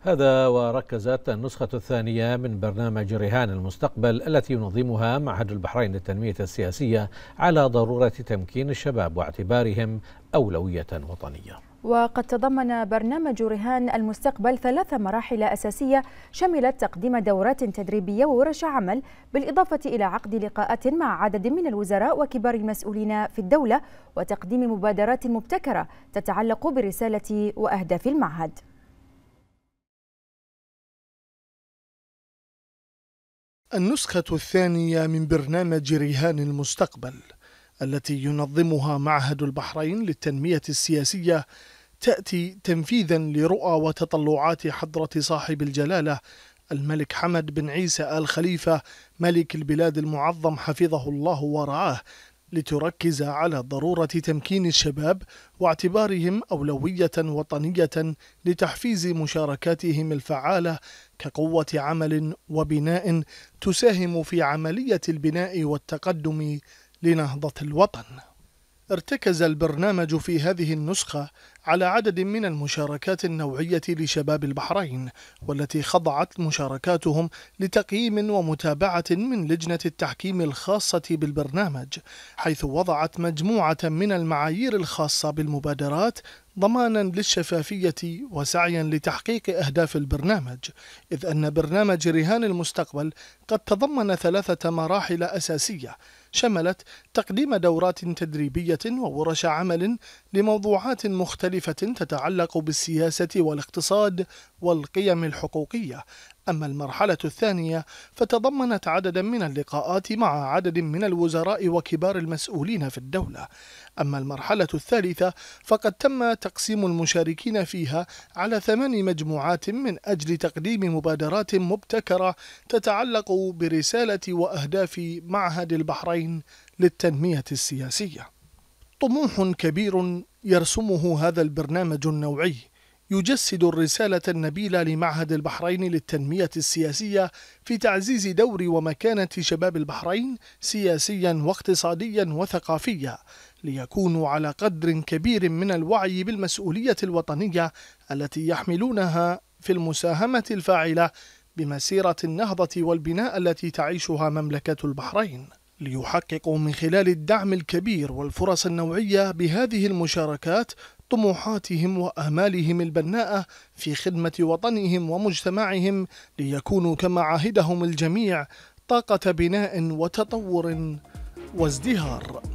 هذا وركزت النسخة الثانية من برنامج رهان المستقبل التي ينظمها معهد البحرين للتنمية السياسية على ضرورة تمكين الشباب واعتبارهم أولوية وطنية وقد تضمن برنامج رهان المستقبل ثلاث مراحل أساسية شملت تقديم دورات تدريبية وورش عمل بالإضافة إلى عقد لقاءات مع عدد من الوزراء وكبار المسؤولين في الدولة وتقديم مبادرات مبتكرة تتعلق برسالة وأهداف المعهد النسخة الثانية من برنامج رهان المستقبل التي ينظمها معهد البحرين للتنمية السياسية تأتي تنفيذا لرؤى وتطلعات حضرة صاحب الجلالة الملك حمد بن عيسى آل خليفة ملك البلاد المعظم حفظه الله ورعاه لتركز على ضرورة تمكين الشباب واعتبارهم أولوية وطنية لتحفيز مشاركاتهم الفعالة كقوة عمل وبناء تساهم في عملية البناء والتقدم لنهضة الوطن ارتكز البرنامج في هذه النسخة على عدد من المشاركات النوعية لشباب البحرين والتي خضعت مشاركاتهم لتقييم ومتابعة من لجنة التحكيم الخاصة بالبرنامج حيث وضعت مجموعة من المعايير الخاصة بالمبادرات ضمانا للشفافية وسعيا لتحقيق أهداف البرنامج إذ أن برنامج رهان المستقبل قد تضمن ثلاثة مراحل أساسية شملت تقديم دورات تدريبية وورش عمل لموضوعات مختلفة تتعلق بالسياسة والاقتصاد والقيم الحقوقية أما المرحلة الثانية فتضمنت عددا من اللقاءات مع عدد من الوزراء وكبار المسؤولين في الدولة أما المرحلة الثالثة فقد تم تقسيم المشاركين فيها على ثمان مجموعات من أجل تقديم مبادرات مبتكرة تتعلق برسالة وأهداف معهد البحرين للتنمية السياسية طموح كبير يرسمه هذا البرنامج النوعي يجسد الرسالة النبيلة لمعهد البحرين للتنمية السياسية في تعزيز دور ومكانة شباب البحرين سياسيا واقتصاديا وثقافيا ليكونوا على قدر كبير من الوعي بالمسؤولية الوطنية التي يحملونها في المساهمة الفاعلة بمسيرة النهضة والبناء التي تعيشها مملكة البحرين ليحققوا من خلال الدعم الكبير والفرص النوعية بهذه المشاركات طموحاتهم وآمالهم البناءة في خدمة وطنهم ومجتمعهم ليكونوا كما عهدهم الجميع طاقة بناء وتطور وازدهار